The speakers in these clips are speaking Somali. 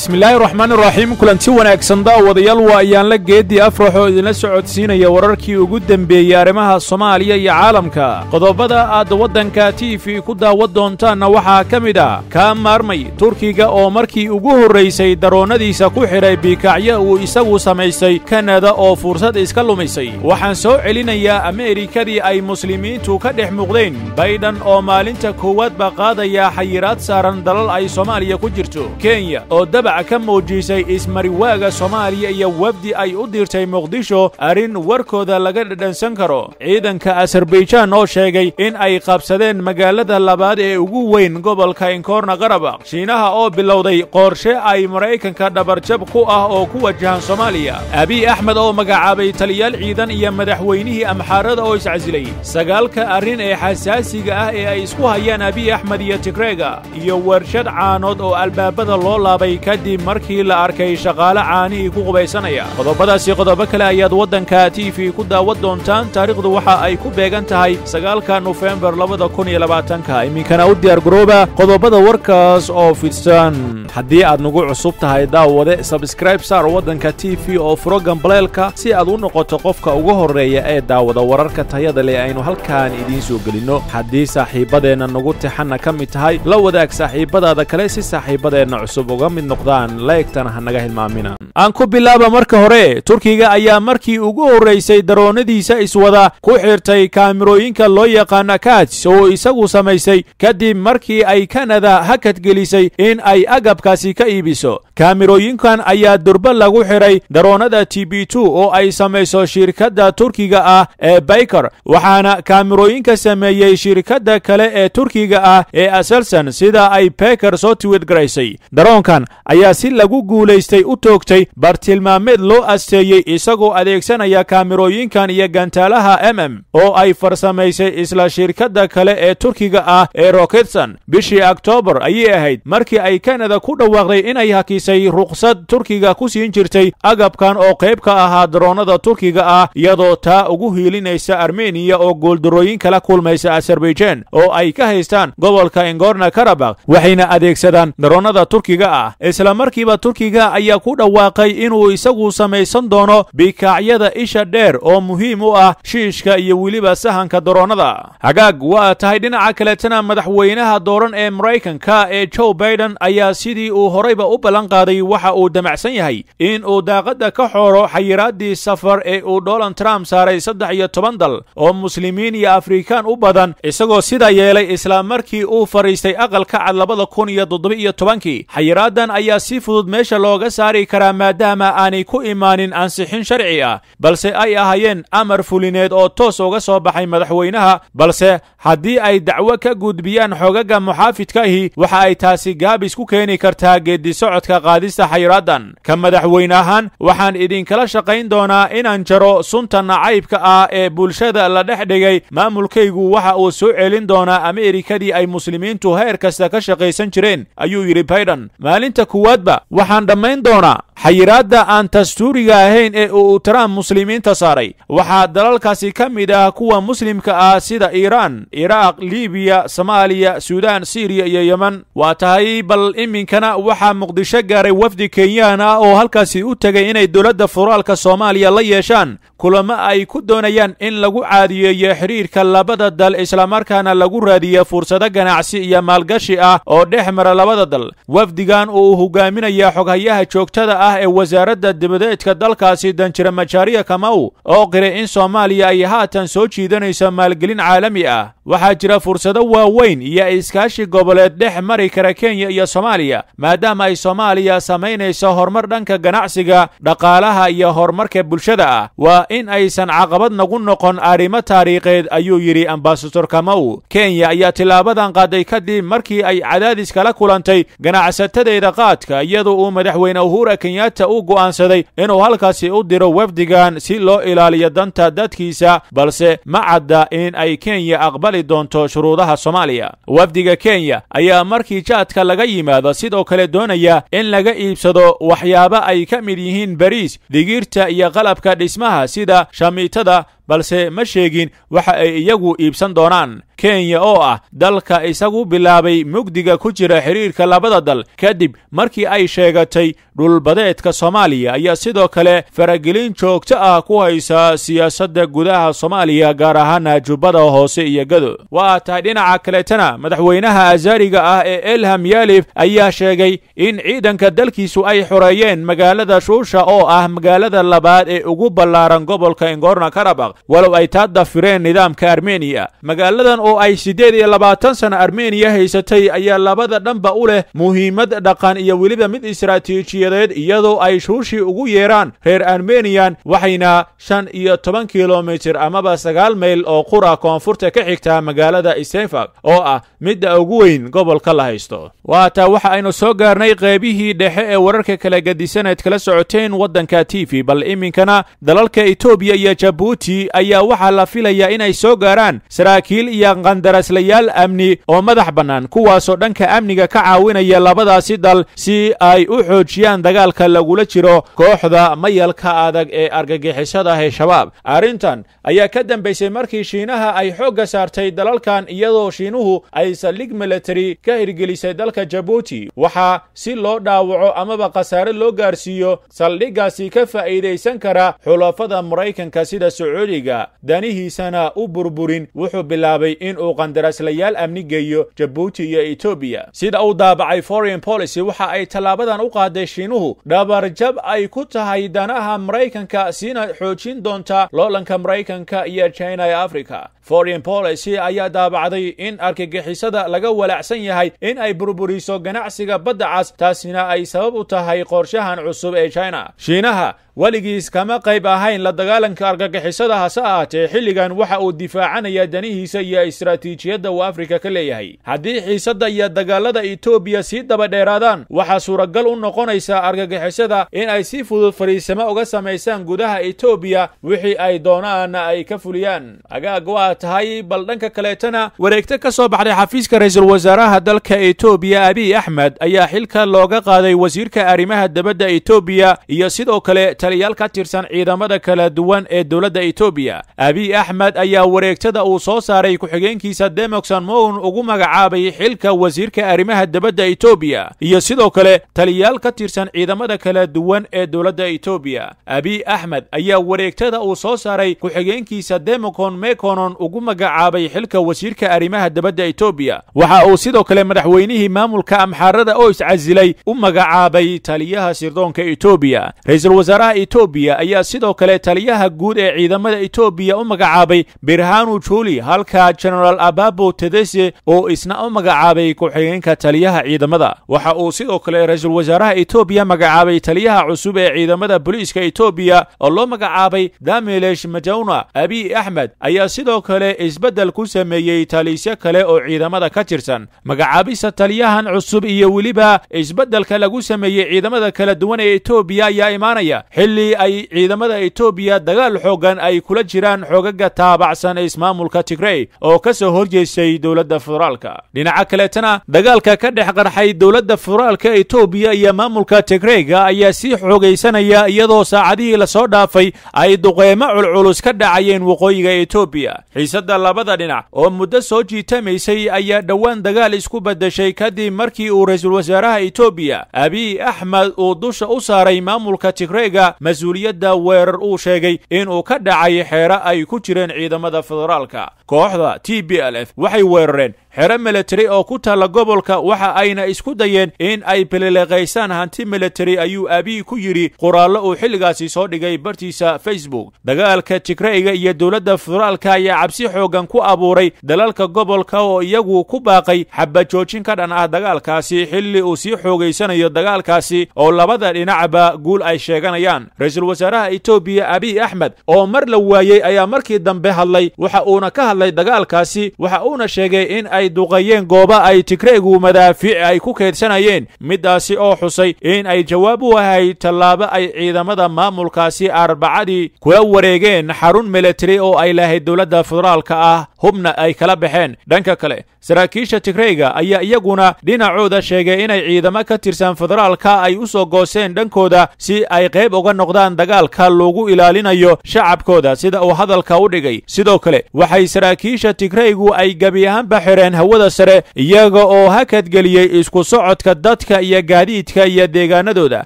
bismillaahi raxmaan iraxiim kulanti wanaagsan daawadayaal waa ayaanla geeddii afraxoo idinla socodsiinaya wararkii ugu dembeeyey arrimaha soomaaliya iyo caalamka qodobada aad waddanka t v ku daawad doontaanna waxaa ka mid ah kaa maarmay turkiga oo markii ugu horraysay daroonnadiisa ku xidhay biikacyo uu isagu samaystay kanada oo fursad iska lumisay waxaan soo celinayaa ameerikadii ay muslimiintu ka dhex muuqdeen baydhan oo maalinta koowaadba qaadaya xayiraad saaran dalal ay soomaaliya ku jirto kenya oo daba difaaca ka muujisay ismariwaaga soomaaliya iyo webdi ay u dirtay muqdisho arrin warkooda laga dhadhansan karo ciidanka aserbaijan oo sheegay in ay qabsadeen magaalada labaad ee ugu weyn gobolka inkoorna qarabakh shiinaha oo bilowday qorshe ay maraykanka dhabarjab ku ah oo ku wajahan soomaaliya abiy axmed oo magacaabay taliyaal ciidan iyo madaxweynihii amxaarada oo iscasilay sagaalka arrin ee xasaasiga ah ee ay isku hayaan abiy axmed iyo tigreega iyo warshad caanood oo albaabada loo laabay ka kadib markii la arkay shaqaale caanihii ku qubaysanaya qodobadaasi qodobo kale ayaad waddanka t v ku daawad doontaan taariikhdu waxa ay ku beegan tahay sagaalka nofembar labada kun iyo labaatanka iminkana u diyaargarooba qodobada warkaas oo fidsan haddii aad nagu cusub tahay daawade sabskraib saar waddanka t v oo furo gambaleelka si aad u noqoto qofka ugu horreeya ee daawada wararka tayada leh aynu halkaan idiin soo gelinno haddii saaxiibadeenna nagu tixanna ka mid tahay la wadaag saaxiibadaada kale si saaxiibadeenna cusub uga mid noqda noqdaan laegtana hanaga hilmaamina aan ku bilaaba marka hore turkiga ayaa markii ugu horraysay daroonadiisa iswada ku xirtay kaamirooyinka loo yaqaana kats oo isagu samaysay kadib markii ay kanada hakadgelisay in ay agabkaasi ka iibiso kaamirooyinkan ayaa durba lagu xidhay daroonada t b t oo ay samayso shirkadda turkiga ah ee baker waxaana kaamirooyinka sameeyey shirkadda kale ee turkiga ah ee aselson sida ay beker soo tiwid garaysay daroonkan ayaa si lagu guulaystay u toogtay bartilmaameed loo asteeyey isagoo adeegsanaya kaamirooyinkan iyo gantaalaha m m oo ay farsamaysay isla shirkadda kale ee turkiga ah ee roketson bishii oktoobar ayay ahayd markii ay kanada ku dhawaaqday inay hakisay ruqsad turkiga ku siin jirtay agabkan oo qayb ka ahaa daroonada turkiga ah iyadoo taa ugu hiilinaysa armeniya oo guuldarooyinka la kulmaysa azerbaijaan oo ay ka haystaan gobolka engorna karabakh waxayna adeegsadaan daroonada turkiga ah isla markiiba turkiga ayaa ku dhawaaqay inuu isagu samaysan doono bikaacyada isha dheer oo muhiim u ah shiishka iyo weliba sahanka daroonada hagaag waa tahay dhinaca kaletana madaxweynaha dooran ee maraykanka ee joe baiden ayaa sidii uu horayba u ballan qaaday waxa uu damacsan yahay in uu daaqadda ka xooro xayiraaddii safar ee uu donald trump saaray saddex iyo toban dal oo muslimiin iyo afrikaan u badan isagoo sida yeelay isla markii uu fadhiistay aqalka cad labada kun iyo toddoba iyo tobankii xayiraaddan ayaa ayaa si fudud meesha looga saari karaa maadaama aanay ku imaanin ansixin sharci ah balse ay ahaayeen amar fulineed oo toos uga soo baxay madaxweynaha balse haddii ay dacwo ka gudbiyaan xogaga muxaafidka ahi waxa ay taasi gaabis ku keeni kartaa geedisocodka qaadista xayiraaddan ka madaxweyne ahaan waxaan idinkala shaqayn doonaa inaan jaro sunta nacaybka ah ee bulshada la dhex dhigay maamulkaygu waxa uu soo celin doonaa ameerikadii ay muslimiintu heer kasta ka shaqaysan jireen ayuu yidhi baydan maalinta koowaadba waxaan dhammayn doonaa xayiraadda aan dastuuriga ahayn ee uu trump muslimiinta saaray waxaa dalalkaasi ka mid ah kuwa muslimka ah sida iiraan iraaq libiya soomaaliya suudaan siriya iyo yeman waa tahay bal iminkana waxaa muqdisho gaaray wafdi kenyaan ah oo halkaasi u tegay inay dowladda furaalka soomaaliya la yeeshaan kulamo ay ku doonayaan in lagu caadiyeeyo xidhiirka labada dal islamarkaana lagu raadiyo fursado ganacsi iyo maalgashi ah oo dhex mara labada dal wafdigan uu hogaaminayaa xoghayaha joogtada ah ee wasaaradda dibadeedka dalkaasi danjira majaariya kamau oo qiray in soomaaliya ay haatan soo jiidanayso maalgelin caalami ah waxaa jira fursado waaweyn iyo iskaashi goboleed dhex mari kara kenya iyo soomaaliya maadaama ay soomaaliya samaynayso horumar dhanka ganacsiga dhaqaalaha iyo horumarka bulshada ah waa in aysan caqabad nagu noqon arrimo taariikheed ayuu yidhi ambasador kamau kenya ayaa tilaabadan qaaday kadib markii ay cadaadis kala kulantay ganacsatadeeda qaad sannadka iyadoo uu madaxweyne uhura kenyatta u go'aansaday inuu halkaasi u diro wafdigan si loo ilaaliyo danta dadkiisa balse ma cadda in ay kenya aqbali doonto shuruudaha soomaaliya wafdiga kenya ayaa markii jaadka laga yimaado sidoo kale doonaya in laga iibsado waxyaaba ay ka mid yihiin bariis digiirta iyo qalabka dhismaha sida shamiitada balse ma sheegin waxa ay iyagu iibsan doonaan kenya oo ah dalka isagu bilaabay mugdiga ku jira xiriirka labada dal kadib markii ay sheegatay dhulbadeedka soomaaliya ayaa sidoo kale faragelin joogto ah ku haysa siyaasadda gudaha soomaaliya gaar ahaana jubbada hoose iyo gado waa tahay dhinaca kaletana madaxweynaha asaariga ah ee elham yaalif ayaa sheegay in ciidanka dalkiisu ay xoreeyeen magaalada shuusha oo ah magaalada labaad ee ugu ballaaran gobolka ingorna karabakh walow ay taa dafireen nidaamka armeniya magaaladan oo ay siddeed iyo labaatan sana armeniya haysatay ayaa labada dhanba u leh muhiimad dhaqan iyo weliba mid istaraatiijiyadeed iyadoo ay shuushii ugu yeeraan reer armeniyan waxayna shan iyo toban kilomitir amaba sagaal mayl oo qura koonfurta ka xigtaa magaalada istefak oo ah midda ugu weyn gobolka la haysto waata waxa aynu soo gaarnay qeybihii dhexe ee wararka kala gedisaneed kala socoteen waddanka t v bal iminkana dalalka etoobiya iyo jabuuti ayaa waxaa la filayaa inay soo gaaraan saraakiil iyo qandaraslayaal amni oo madax bannaan kuwaasoo dhanka amniga ka caawinaya labadaasi dal si ay u xoojiyaan dagaalka lagula jiro kooxda mayalka adag ee argagixisada shabaab arrintan ayaa ka dambaysay markii shiinaha ay xoogga saartay dalalkan iyadoo shiinuhu ay saldhig milatari ka hirgelisay dalka jabuuti waxaa si loo dhaawaco amaba khasaare loo gaarsiiyo saldhiggaasi ka faa'iidaysan kara xulafada maraykanka sida sacuudiga danihiisana u burburin wuxuu bilaabay in in inuu qandaraaslayaal amni geeyo jabuuti iyo etoobiya sida uu daabacay foreign policy waxa ay tallaabadan u qaaday shiinuhu dhabarjab ay ku tahay danaha maraykanka siina xoojin doonta loolanka maraykanka iyo china ee africa foreign policy ayaa daabacday in argagixisada laga walaacsan yahay in ay burburiso ganacsiga badda cas taasina ay sabab u tahay qorshahan cusub ee jina shiinaha weligiis kama qayb ahayn la dagaalanka argagixisada hase ahaatee xilligan waxa uu difaacanayaa danihiisa iyo istraatiijiyadda uu afrika ka leeyahay haddii xiisadda iyo dagaalada etoobiya sii daba dheeraadaan waxaa suuragal u noqonaysaa argagixisada in ay si fudud fariisamo uga samaysaan gudaha etoobiya wixii ay doonaanna ay ka fuliyaan agaag waa tahay bal dhanka kaleetana wareegto ka soo baxday xafiiska ra-iisul wasaaraha dalka etoobiya abiy axmed ayaa xilka looga qaaday wasiirka arrimaha debadda etoobiya iyo sidoo kale taliyayaal ka tirsan ciidamada kala duwan ee dowladda etoobiya abiy axmed ayaa wareegtada uu soo saaray ku-xigeenkiisa demokson mogon ugu magacaabay xilka wasiirka arrimaha debadda etoobiya iyo sidoo kale taliyaal ka tirsan ciidamada kala duwan ee dowladda etoobiya abiy axmed ayaa wareegtada uu soo saaray ku-xigeenkiisa demokon mekonon ugu magacaabay xilka wasiirka arrimaha debadda etoobiya waxa uu sidoo kale madaxweynihii maamulka amxaarada oo iscasilay u magacaabay taliyaha sirdoonka etoobiya ra-iisul wasaaraha ciidamaha etoobiya ayaa sidoo kale taliyaha guud ee ciidamada etoobiya u magacaabay birhanu juuli halka genaraal ababo tedese oo isna u magacaabay ku-xigeenka taliyaha ciidamada waxa uu sidoo kale ra-iisul wasaaraha etoobiya magacaabay taliyaha cusub ee ciidamada boliiska etoobiya oo loo magacaabay damilesh majauna abi axmed ayaa sidoo kale isbeddel ku sameeyey taliisyo kale oo ciidamada ka tirsan magacaabista taliyahan cusub iyo weliba isbeddelka lagu sameeyey ciidamada kala duwan ee etoobiya ayaa imaanaya xilli ay ciidamada etoobiya dagaal xooggan ay kula jiraan xoogaga taabacsan ee ismaamulka tigrey oo ka soo horjeestay dowladda federaalka dhinaca kaleetana dagaalka ka dhex qarxay dowladda federaalka etoobiya iyo maamulka tigreyga ayaa sii xoogaysanaya iyadoo saacadihii lasoo dhaafay ay duqeymo culculus ka dhacayeen waqooyiga etoobiya xiisadda labada dhinac oo muddo soo jiitamaysay ayaa dhowaan dagaal isku beddeshay kadib markii uu ra-iisul wasaaraha etoobiya abiy axmed uu dusha u saaray maamulka tigreyga mas-uuliyadda weerar uu sheegay inuu ka dhacay xeere ay ku jireen ciidamada federaalka kooxda t b l f waxay weerareen xero milatari oo ku taalla gobolka waxa ayna isku dayeen in ay bilileeqaysaan hanti milatari ayuu aabihii ku yidhi qoraallo uu xilligaasi soo dhigay bartiisa facebook dagaalka tigrayga iyo dowladda federaalka ayaa cabsi xooggan ku abuuray dalalka gobolka oo iyagu ku baaqay xabajoojin ka dhan ah dagaalkaasi xilli uu sii xoogaysanayo dagaalkaasi oo labada dhinacba guul ay sheeganayaan ra-iisul wasaaraha etoobiya abiy axmed oo mar la waayey ayaa markii dambe hadlay waxa uuna ka hadlay dagaalkaasi waxa uuna sheegay in ay duqayeen gooba ay tigraygu madaafiic ay ku kaydsanayeen middaasi oo xusay in ay jawaab u ahayd tallaabo ay ciidamada maamulkaasi arbacadii kula wareegeen xarun milatari oo ay lahayd dowladda federaalka ah hubna ay kala baxeen dhanka kale saraakiisha tigrayga ayaa iyaguna dhinacooda sheegay inay ciidamo ka tirsan federaalka ay u soo gooseen dhankooda si ay qayb uga noqdaan dagaalka loogu ilaalinayo shacabkooda sida uu hadalka u dhigay sidoo kale waxay saraakiisha tigraygu ay gebi ahaanba xireen saareen hawada sare iyaga oo hakadgeliyey isku socodka dadka iyo gaadiidka iyo deegaanadooda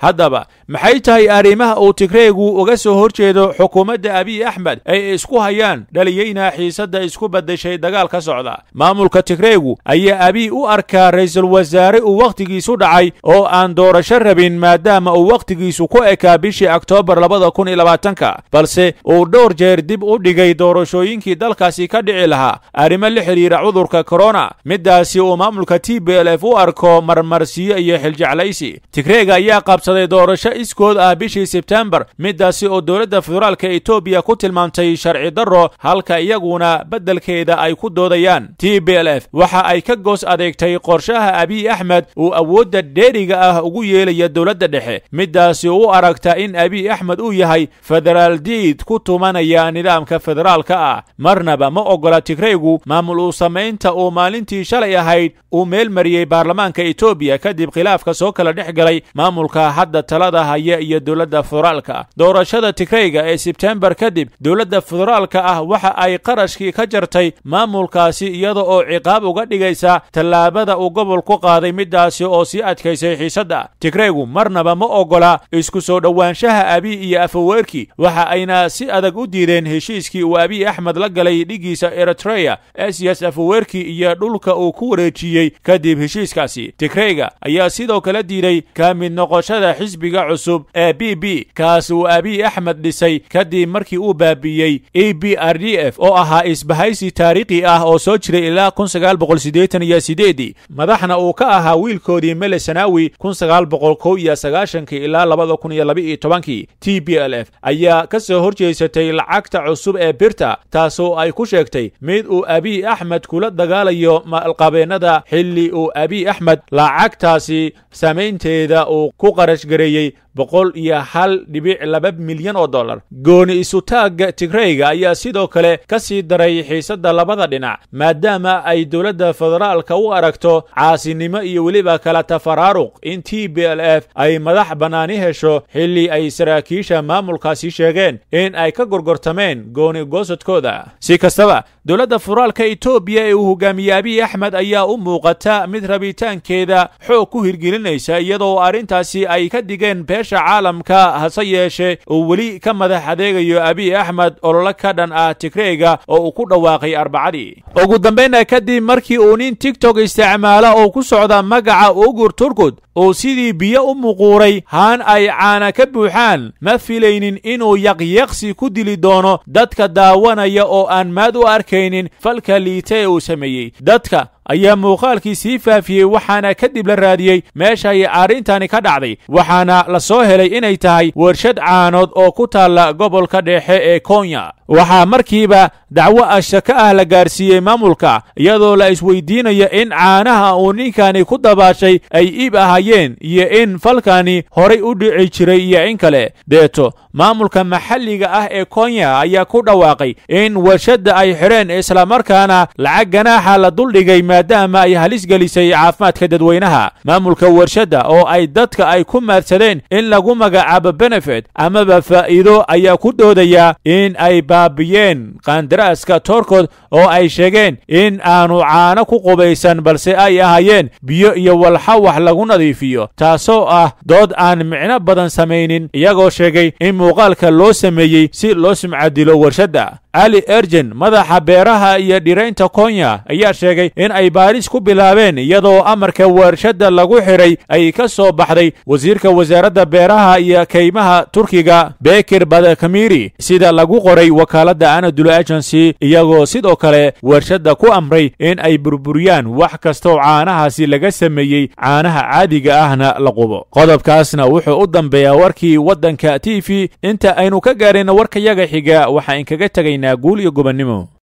haddaba maxay tahay arrimaha uu tigreegu uga soo horjeedo xukuumadda abiy axmed ay isku hayaan dhaliyeyna xiisadda isku baddashay dagaal ka socda maamulka tigreegu ayaa abiy u arkaa ra wasaare uu wakhtigiisu dhacay oo aan doorasho rabin maadaama uu wakhtigiisu ku ekaa bishii oktoobar labada kun iyo labaatanka balse uu dhowr jeer dib u dhigay doorashooyinkii dalkaasi ka dhici lahaa arrimo la xidhiira cudurka korona midaasi uu maamulka t b l f u arko marmarsiiyo iyo xiljeclaysi tigreega ayaa qabsaday doorasho iskood ah bishii sebtembar middaasi oo dowladda federaalka etoobiya ku tilmaamtay sharci darro halka iyaguna beddelkeeda ay ku doodayaan t b l f waxa ay ka goos adeegtay qorshaha abiy axmed uu awoodda dheeriga ah ugu yeelaya dowladda dhexe middaasi u aragta in abiy axmed uu yahay federaal diid ku tumanaya nidaamka federaalka ah marnaba ma oggola tigreegu maamul uusamaynta uu oo maalintii shalay ahayd uu meel mariyey baarlamaanka etoobiya kadib khilaafka soo kala dhex galay maamulka hadda talada haya iyo dowladda federaalka ah doorashada tigreyga ee sebtembar kadib dowladda federaalka ah waxa ay qarashkii ka jartay maamulkaasi iyada oo ciqaab uga dhigaysa tallaabada uu gobolku qaaday middaasi oo sii adkaysay xiisadda tigreygu marnaba ma oggola isku soo dhowaanshaha abiy iyo afaweerki waxa ayna si adag u diideen heshiiskii uu abiy axmed la galay dhiggiisa eritreya s s afaweerki iyo dhulka uu ku wareejiyey kadib heshiiskaasi tigreyga ayaa sidoo kale diiday ka mid noqoshada xisbiga cusub ee b b kaas uu abiy axmed dhisay kadib markii uu baabi'iyey e b r d f oo ahaa isbahaysi taariikhi ah oo soo jiray ilaa kun sagaal boqol siddeetan iyo sideedii madaxna uu ka ahaa wiilkoodii mele sanaawi kun sagaal boqol kow iyo sagaashankii ilaa labada kun iyo laba iyo tobankii t b l f ayaa ka soo horjeysatay lacagta cusub ee birta taasoo ay ku sheegtay mid uu abiy axmed kula dagaalay isticmaalayo maalqabeennada xilli uu abiy axmed lacagtaasi samaynteeda uu ku qarashgareeyey boqol iyo hal dhibic laba milyan oo dollar gooni isutaagga tigreyga ayaa sidoo kale ka sii daray xiisadda labada dhinac maadaama ay dowladda federaalka u aragto caasinimo iyo weliba kala tafaraaruq in t b l f ay madax bannaani hesho xilli ay saraakiisha maamulkaasi sheegeen in ay ka gorgortameen gooni goosadkooda si kastaba dowladda federaalka etoobiya ee uu hogaamiye abiy axmed ayaa u muuqata mid rabitaankeeda xoog ku hirgelinaysa iyadoo arrintaasi ay ka dhigeen hoggaamiyeyaasha caalamka hase yeeshee uu weli ka madax adeegayo abiy axmed olole ka dhan ah tigreega oo uu ku dhawaaqay arbacadii ugu dambayna kadib markii uu nin tigtok isticmaala oo ku socda magaca ugur turkud oo sidii biyo u muquuray haan ay caana ka buuxaan ma filaynin inuu yaqyaqsi ku dili doono dadka daawanaya oo aan maad u arkaynin falka liite ee uu sameeyey dadka ayaa muuqaalkii sii faafiyey waxaana kadib la raadiyey meeshaay arrintani ka dhacday waxaana la soo helay inay tahay warshad caanood oo ku taalla gobolka dhexe ee konya waxaa markiiba dacwo ah ah la gaarsiiyey maamulka iyadoo la isweydiinayo in caanaha uu ninkani ku dabaashay ay iib ahayeen iyo in falkani horay u dhici jiray iyo in kale deeto maamulka maxalliga ah ee konya ayaa ku dhawaaqay in warshadda ay xireen isla markaana lacag ganaaxa la duldhigay maadaama ay halis gelisay caafimaadka dadweynaha maamulka warshadda oo ay dadka ay ku maadsadeen in lagu magacaabo benefit amaba faa'iido ayaa ku doodaya in ay baabiyeen qaandara ra'aska toorkood oo ay sheegeen in aanu caano ku qubaysan balse ay ahaayeen biyo iyo walxo wax lagu nadiifiyo taasoo ah dood aan micno badan samaynin iyagoo sheegay in muuqaalka loo sameeyey si loo sumcadilo warshadda ali erjen madaxa beeraha iyo dhiraynta konya ayaa sheegay in ay baaris ku bilaabeen iyadoo amarka warshadda lagu xidhay ay ka soo baxday wasiirka wasaaradda beeraha iyo kaymaha turkiga bekir badakamiri sida lagu qoray wakaaladda anadul agency iyagoo sidoo kale warshadda ku amray in ay burburiyaan wax kastoo caanahaasi laga sameeyey caanaha caadiga ahna la qubo qodobkaasna wuxuu u dambeeyaa warkii waddanka t v inta aynu ka gaarayna warkayaga xiga waxaa inkaga tegay guul iyo gobonnimo